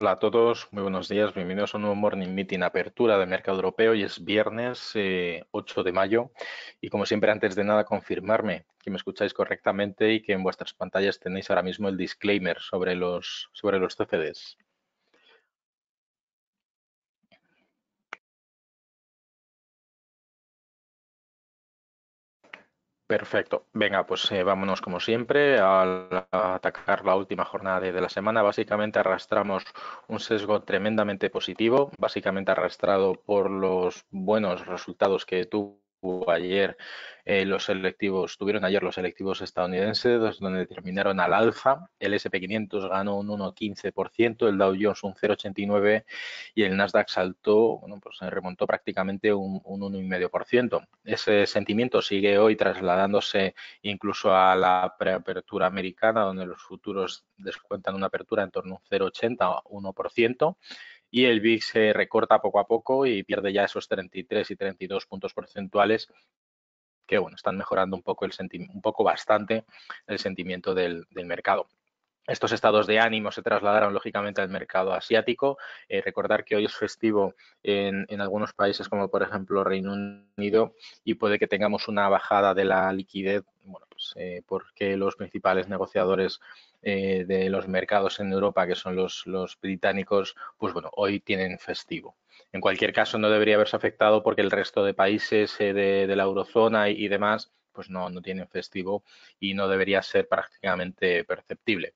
Hola a todos, muy buenos días, bienvenidos a un nuevo Morning Meeting Apertura de Mercado Europeo y es viernes 8 eh, de mayo y como siempre antes de nada confirmarme que me escucháis correctamente y que en vuestras pantallas tenéis ahora mismo el disclaimer sobre los, sobre los CFDs. Perfecto. Venga, pues eh, vámonos como siempre al atacar la última jornada de, de, la semana. Básicamente arrastramos un sesgo tremendamente positivo, básicamente arrastrado por los buenos resultados que tuvo ayer eh, los selectivos, tuvieron ayer los electivos estadounidenses, donde terminaron al alza. El SP500 ganó un 1,15%, el Dow Jones un 0,89% y el Nasdaq saltó, bueno, pues remontó prácticamente un, 1,5%. Ese sentimiento sigue hoy trasladándose incluso a la preapertura americana, donde los futuros descuentan una apertura en torno a un 0,80 o 1% y el VIX se recorta poco a poco y pierde ya esos 33 y 32 puntos porcentuales que bueno, están mejorando un poco el un poco bastante el sentimiento del, mercado. Estos estados de ánimo se trasladaron lógicamente al mercado asiático. Eh, recordar que hoy es festivo en, algunos países como por ejemplo Reino Unido y puede que tengamos una bajada de la liquidez, bueno, pues, eh, porque los principales negociadores eh, de los mercados en Europa, que son los, británicos, pues bueno, hoy tienen festivo. En cualquier caso, no debería haberse afectado porque el resto de países eh, de, la eurozona y, demás, pues no, no tienen festivo y no debería ser prácticamente perceptible.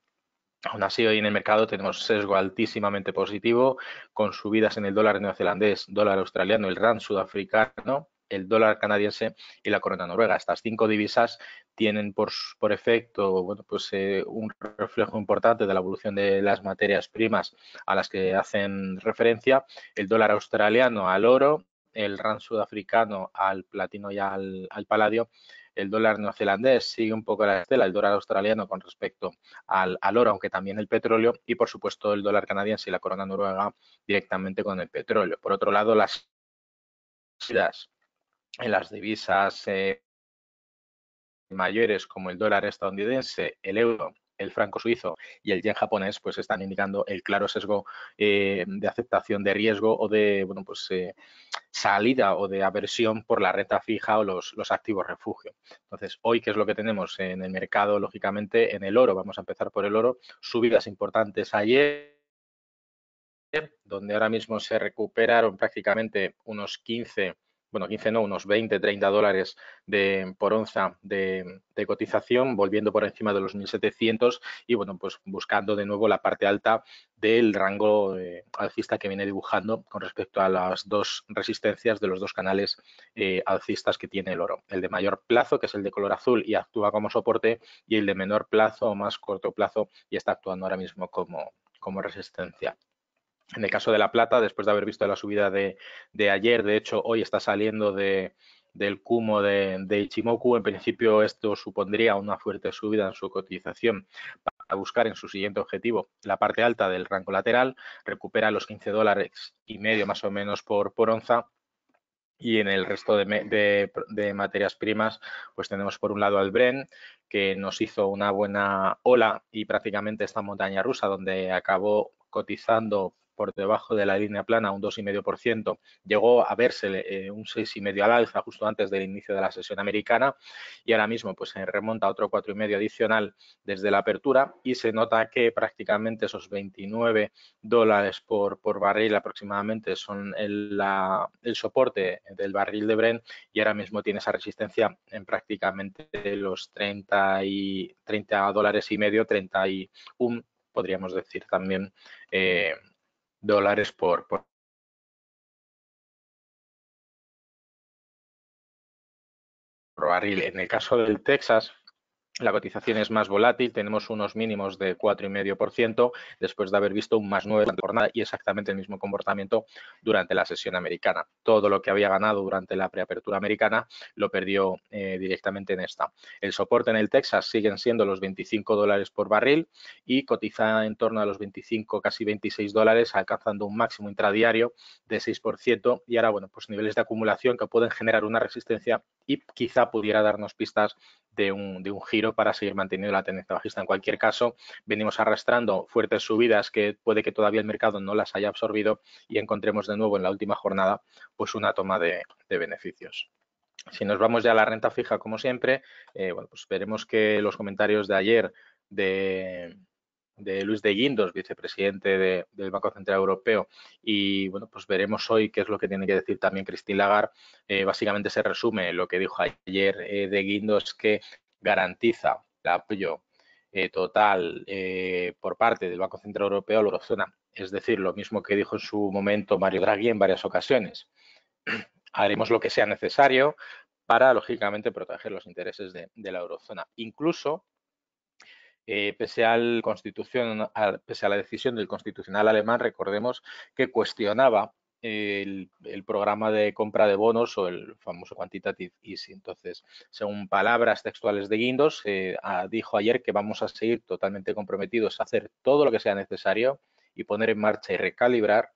Aún así, hoy en el mercado tenemos sesgo altísimamente positivo, con subidas en el dólar neozelandés, dólar australiano, el rand sudafricano, el dólar canadiense y la corona noruega. Estas cinco divisas tienen por, efecto bueno, pues, eh, un reflejo importante de la evolución de las materias primas a las que hacen referencia, el dólar australiano al oro, el rand sudafricano al platino y al, paladio, el dólar neozelandés sigue un poco la estela, el dólar australiano con respecto al, al, oro, aunque también el petróleo, y por supuesto el dólar canadiense y la corona noruega directamente con el petróleo. Por otro lado, las en las divisas eh, mayores como el dólar estadounidense, el euro, el franco suizo y el yen japonés, pues están indicando el claro sesgo eh, de aceptación de riesgo o de bueno, pues, eh, salida o de aversión por la renta fija o los, los, activos refugio. Entonces, hoy, ¿qué es lo que tenemos en el mercado? Lógicamente, en el oro, vamos a empezar por el oro, subidas importantes ayer donde ahora mismo se recuperaron prácticamente unos 15 bueno, 15 no, unos 20, 30 dólares de, por onza de, cotización, volviendo por encima de los 1.700 y, bueno, pues buscando de nuevo la parte alta del rango eh, alcista que viene dibujando con respecto a las dos resistencias de los dos canales eh, alcistas que tiene el oro. El de mayor plazo, que es el de color azul y actúa como soporte, y el de menor plazo o más corto plazo y está actuando ahora mismo como resistencia. En el caso de la plata, después de haber visto la subida de, ayer, de hecho hoy está saliendo de, del cumo de, Ichimoku, en principio esto supondría una fuerte subida en su cotización para buscar en su siguiente objetivo la parte alta del rango lateral, recupera los 15 dólares y medio más o menos por, onza y en el resto de, de, materias primas, pues tenemos por un lado al Bren, que nos hizo una buena ola y prácticamente esta montaña rusa, donde acabó cotizando por debajo de la línea plana, un 2,5%. Llegó a verse eh, un 6,5% al alza justo antes del inicio de la sesión americana y ahora mismo pues se remonta a otro 4,5% adicional desde la apertura y se nota que prácticamente esos 29 dólares por, por barril aproximadamente son el, soporte del barril de Brent y ahora mismo tiene esa resistencia en prácticamente los 30 y 30 dólares y medio, 31 podríamos decir también eh, dólares por barril. En el caso del Texas la cotización es más volátil, tenemos unos mínimos de 4,5% después de haber visto un más 9 en la jornada y exactamente el mismo comportamiento durante la sesión americana. Todo lo que había ganado durante la preapertura americana lo perdió eh, directamente en esta. El soporte en el Texas siguen siendo los 25 dólares por barril y cotiza en torno a los 25, casi 26 dólares, alcanzando un máximo intradiario de 6% y ahora, bueno, pues niveles de acumulación que pueden generar una resistencia y quizá pudiera darnos pistas de un, de un, giro para seguir manteniendo la tendencia bajista. En cualquier caso, venimos arrastrando fuertes subidas que puede que todavía el mercado no las haya absorbido y encontremos de nuevo en la última jornada pues una toma de, beneficios. Si nos vamos ya a la renta fija, como siempre, eh, bueno, pues veremos que los comentarios de ayer de, de Luis de Guindos, vicepresidente del Banco Central Europeo. Y bueno, pues veremos hoy qué es lo que tiene que decir también Christine Lagarde. Eh, básicamente se resume lo que dijo ayer eh, de Guindos, que garantiza el apoyo eh, total por parte del Banco Central Europeo a la eurozona. Es decir, lo mismo que dijo en su momento Mario Draghi en varias ocasiones. Haremos lo que sea necesario para, lógicamente, proteger los intereses de la eurozona. Incluso eh, pese, al constitución, a, pese a la decisión del constitucional alemán, recordemos que cuestionaba el, programa de compra de bonos o el famoso quantitative easing. Entonces, según palabras textuales de Guindos, eh, dijo ayer que vamos a seguir totalmente comprometidos a hacer todo lo que sea necesario y poner en marcha y recalibrar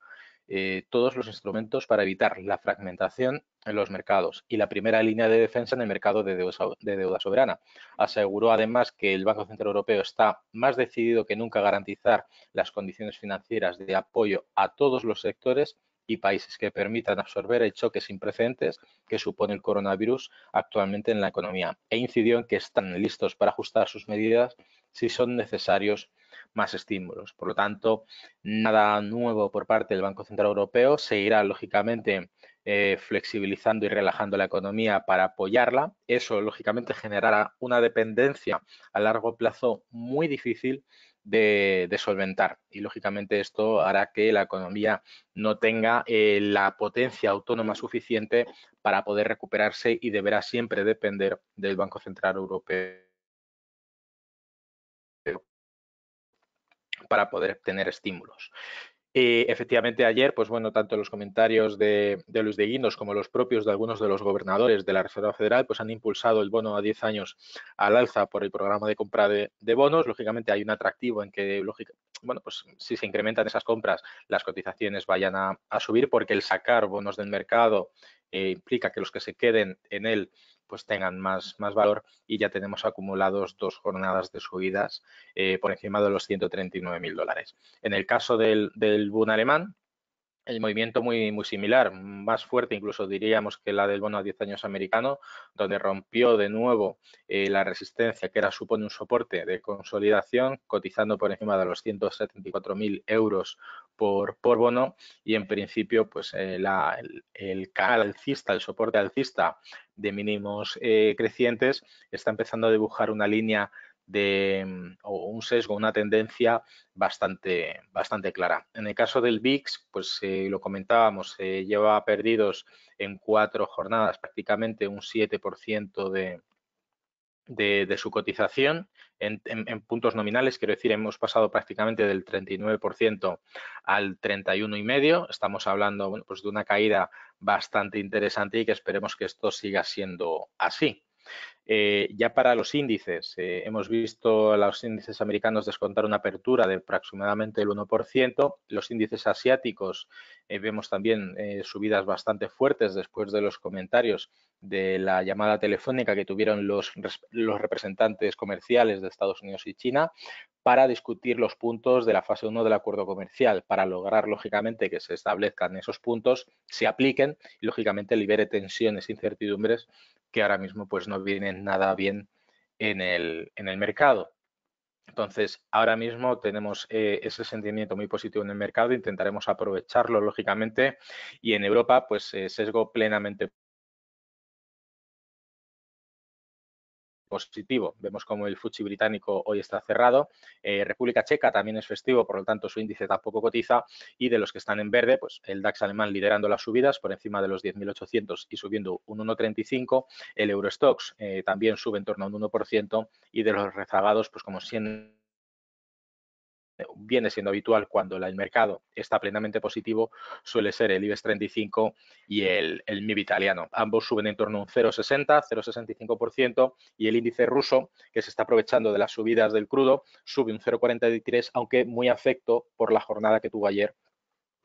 eh, todos los instrumentos para evitar la fragmentación en los mercados y la primera línea de defensa en el mercado de deuda, soberana. Aseguró además que el Banco Central Europeo está más decidido que nunca a garantizar las condiciones financieras de apoyo a todos los sectores y países que permitan absorber el choque sin precedentes que supone el coronavirus actualmente en la economía e incidió en que están listos para ajustar sus medidas si son necesarios más estímulos. Por lo tanto, nada nuevo por parte del Banco Central Europeo. Se irá, lógicamente, eh, flexibilizando y relajando la economía para apoyarla. Eso, lógicamente, generará una dependencia a largo plazo muy difícil de, solventar. Y lógicamente esto hará que la economía no tenga eh, la potencia autónoma suficiente para poder recuperarse y deberá siempre depender del Banco Central Europeo. para poder tener estímulos. Eh, efectivamente ayer, pues bueno, tanto los comentarios de, Luis de Guindos como los propios de algunos de los gobernadores de la Reserva Federal, pues han impulsado el bono a 10 años al alza por el programa de compra de, bonos. Lógicamente hay un atractivo en que, bueno, pues si se incrementan esas compras, las cotizaciones vayan a, subir porque el sacar bonos del mercado eh, implica que los que se queden en él pues tengan más, más valor y ya tenemos acumulados dos jornadas de subidas eh, por encima de los 139 mil dólares. En el caso del, del alemán, el movimiento muy, muy similar, más fuerte incluso diríamos que la del bono a 10 años americano, donde rompió de nuevo eh, la resistencia que era supone un soporte de consolidación, cotizando por encima de los 174.000 euros por, por bono y en principio pues eh, el, canal alcista, el soporte alcista de mínimos eh, crecientes está empezando a dibujar una línea de, mm, o un sesgo, una tendencia bastante, bastante clara. En el caso del VIX, pues eh, lo comentábamos, se lleva perdidos en cuatro jornadas prácticamente un 7% de, de, de, su cotización en, puntos nominales, quiero decir, hemos pasado prácticamente del 39% al 31,5%. Estamos hablando pues de una caída bastante interesante y que esperemos que esto siga siendo así. Eh, ya para los índices, eh, hemos visto a los índices americanos descontar una apertura de aproximadamente el 1%. Los índices asiáticos eh, vemos también subidas bastante fuertes después de los comentarios de la llamada telefónica que tuvieron los, representantes comerciales de Estados Unidos y China para discutir los puntos de la fase 1 del acuerdo comercial, para lograr, lógicamente, que se establezcan esos puntos, se apliquen y, lógicamente, libere tensiones, e incertidumbres que ahora mismo pues no vienen nada bien en el, mercado. Entonces, ahora mismo tenemos eh, ese sentimiento muy positivo en el mercado, intentaremos aprovecharlo, lógicamente, y en Europa, pues eh, sesgo plenamente positivo. Vemos como el fuji británico hoy está cerrado. Eh, República Checa también es festivo, por lo tanto su índice tampoco cotiza. Y de los que están en verde, pues el DAX alemán liderando las subidas por encima de los 10.800 y subiendo un 1,35. El Eurostox eh, también sube en torno a un 1% y de los rezagados, pues como 100 viene siendo habitual cuando el mercado está plenamente positivo, suele ser el IBEX 35 y el, MIB italiano. Ambos suben en torno a un 0,60, 0,65% y el índice ruso, que se está aprovechando de las subidas del crudo, sube un 0,43, aunque muy afecto por la jornada que tuvo ayer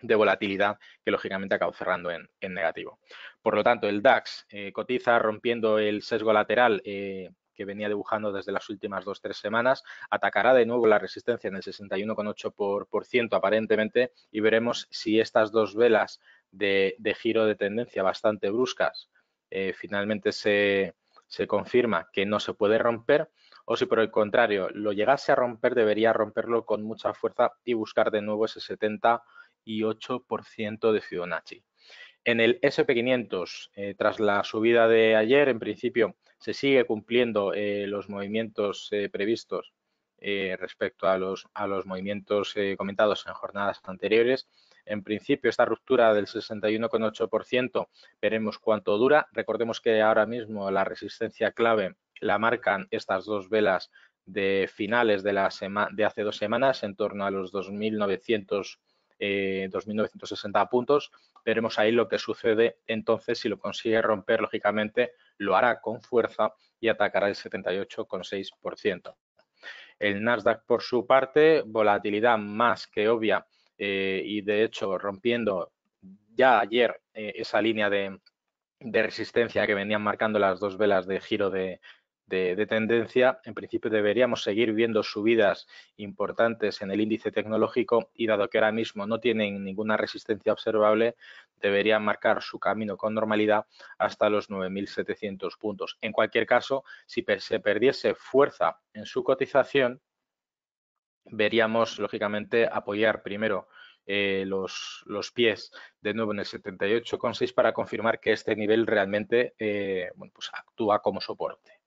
de volatilidad que lógicamente acabó cerrando en, negativo. Por lo tanto, el DAX eh, cotiza rompiendo el sesgo lateral eh, que venía dibujando desde las últimas dos, o tres semanas. Atacará de nuevo la resistencia en el 61,8% aparentemente y veremos si estas dos velas de, giro de tendencia bastante bruscas eh, finalmente se, confirma que no se puede romper o si por el contrario lo llegase a romper, debería romperlo con mucha fuerza y buscar de nuevo ese 78% de Fibonacci. En el SP500, eh, tras la subida de ayer, en principio se sigue cumpliendo eh, los movimientos eh, previstos eh, respecto a los, a los movimientos comentados en jornadas anteriores. En principio, esta ruptura del 61,8%, veremos cuánto dura. Recordemos que ahora mismo la resistencia clave la marcan estas dos velas de finales de, la de hace dos semanas, en torno a los 2.900 2.960 puntos. Veremos ahí lo que sucede entonces si lo consigue romper, lógicamente, lo hará con fuerza y atacará el 78,6%. El Nasdaq, por su parte, volatilidad más que obvia eh, y de hecho rompiendo ya ayer eh, esa línea de resistencia que venían marcando las dos velas de giro de, de, tendencia, en principio deberíamos seguir viendo subidas importantes en el índice tecnológico y dado que ahora mismo no tienen ninguna resistencia observable, deberían marcar su camino con normalidad hasta los 9.700 puntos. En cualquier caso, si se perdiese fuerza en su cotización, veríamos, lógicamente, apoyar primero eh, los, pies de nuevo en el 78,6 para confirmar que este nivel realmente eh, pues actúa como soporte.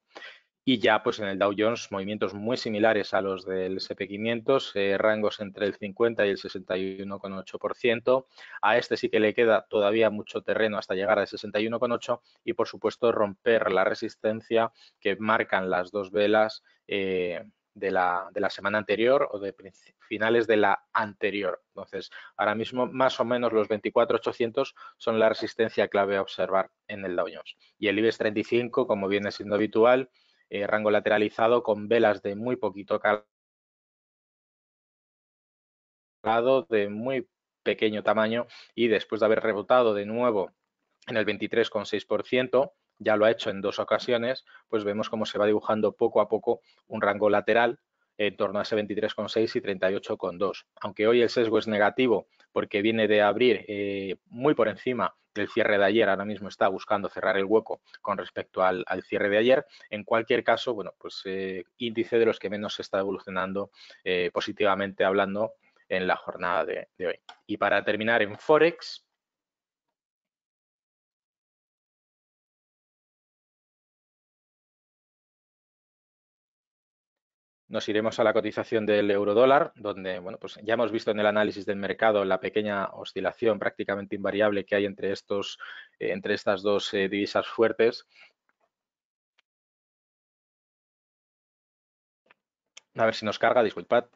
Y ya pues en el Dow Jones movimientos muy similares a los del SP500, eh, rangos entre el 50 y el 61,8%. A este sí que le queda todavía mucho terreno hasta llegar al 61,8% y por supuesto romper la resistencia que marcan las dos velas eh, de, la, de, la, semana anterior o de finales de la anterior. Entonces ahora mismo más o menos los 24,800 son la resistencia clave a observar en el Dow Jones. Y el IBEX 35, como viene siendo habitual, eh, rango lateralizado con velas de muy poquito calado, de muy pequeño tamaño y después de haber rebotado de nuevo en el 23,6%, ya lo ha hecho en dos ocasiones, pues vemos cómo se va dibujando poco a poco un rango lateral en torno a ese 23,6 y 38,2. Aunque hoy el sesgo es negativo porque viene de abrir eh, muy por encima del cierre de ayer, ahora mismo está buscando cerrar el hueco con respecto al, cierre de ayer. En cualquier caso, bueno, pues eh, índice de los que menos se está evolucionando eh, positivamente hablando en la jornada de hoy. Y para terminar en Forex, nos iremos a la cotización del eurodólar, donde bueno, pues ya hemos visto en el análisis del mercado la pequeña oscilación prácticamente invariable que hay entre, estos, eh, entre estas dos eh, divisas fuertes. A ver si nos carga, disculpad.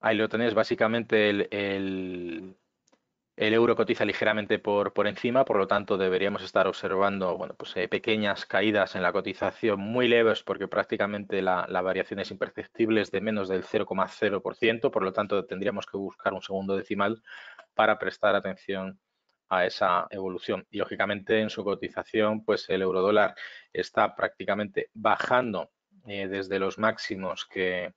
Ahí lo tenéis, básicamente el el euro cotiza ligeramente por, por encima, por lo tanto deberíamos estar observando bueno, pues, eh, pequeñas caídas en la cotización muy leves porque prácticamente la, variación es imperceptible, es de menos del 0,0%, por lo tanto tendríamos que buscar un segundo decimal para prestar atención a esa evolución. Y lógicamente en su cotización, pues el eurodólar está prácticamente bajando eh, desde los máximos que,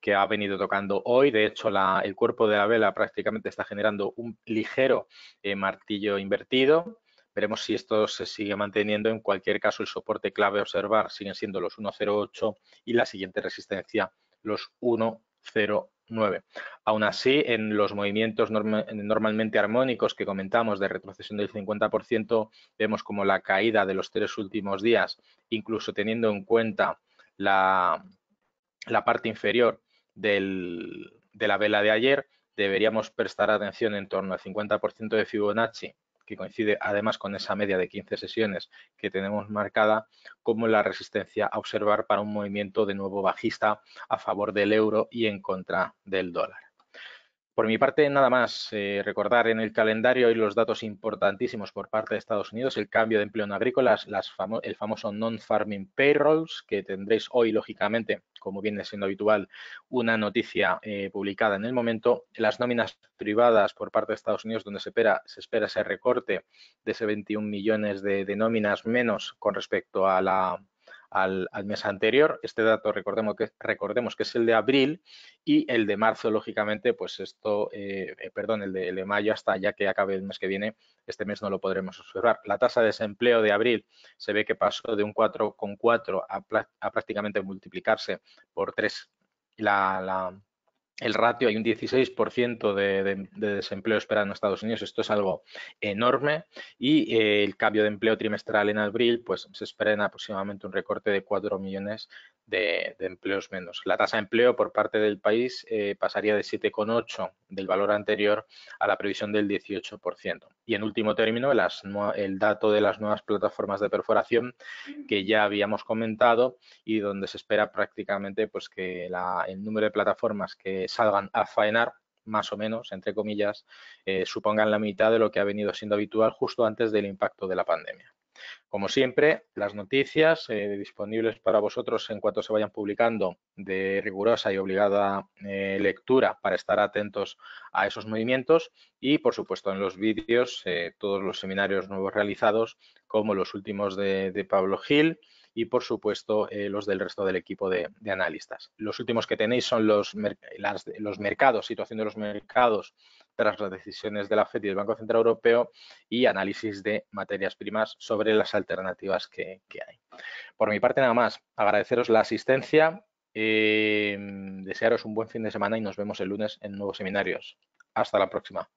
que ha venido tocando hoy. De hecho, el cuerpo de la vela prácticamente está generando un ligero eh, martillo invertido. Veremos si esto se sigue manteniendo. En cualquier caso, el soporte clave a observar siguen siendo los 1.08 y la siguiente resistencia los 1.09. Aún así, en los movimientos normalmente armónicos que comentamos de retrocesión del 50%, vemos como la caída de los tres últimos días, incluso teniendo en cuenta la parte inferior de la vela de ayer, deberíamos prestar atención en torno al 50% de Fibonacci, que coincide además con esa media de 15 sesiones que tenemos marcada, como la resistencia a observar para un movimiento de nuevo bajista a favor del euro y en contra del dólar. Por mi parte, nada más. Eh, recordar en el calendario y los datos importantísimos por parte de Estados Unidos, el cambio de empleo en agrícolas, el famoso non-farming payrolls, que tendréis hoy, lógicamente, como viene siendo habitual, una noticia eh, publicada en el momento. Las nóminas privadas por parte de Estados Unidos, donde se espera, se espera ese recorte de ese 21 millones de nóminas menos con respecto a la al, mes anterior. Este dato recordemos que, recordemos que es el de abril y el de marzo, lógicamente, pues esto, eh, eh, perdón, el de, mayo hasta ya que acabe el mes que viene, este mes no lo podremos observar. La tasa de desempleo de abril se ve que pasó de un 4,4 a, a prácticamente multiplicarse por 3 la el ratio, hay un 16% de, desempleo esperado en Estados Unidos, esto es algo enorme y eh, el cambio de empleo trimestral en abril, pues se espera en aproximadamente un recorte de 4 millones de, empleos menos. La tasa de empleo por parte del país eh, pasaría de 7,8 del valor anterior a la previsión del 18%. Y en último término, el, dato de las nuevas plataformas de perforación que ya habíamos comentado y donde se espera prácticamente pues, que el número de plataformas que salgan a faenar más o menos, entre comillas, eh, supongan la mitad de lo que ha venido siendo habitual justo antes del impacto de la pandemia. Como siempre, las noticias eh, disponibles para vosotros en cuanto se vayan publicando de rigurosa y obligada eh, lectura para estar atentos a esos movimientos y, por supuesto, en los vídeos, eh, todos los seminarios nuevos realizados, como los últimos de, Pablo Gil y, por supuesto, los del resto del equipo de, analistas. Los últimos que tenéis son los mercados, situación de los mercados tras las decisiones de la FED y del Banco Central Europeo y análisis de materias primas sobre las alternativas que, hay. Por mi parte, nada más, agradeceros la asistencia, eh, desearos un buen fin de semana y nos vemos el lunes en nuevos seminarios. Hasta la próxima.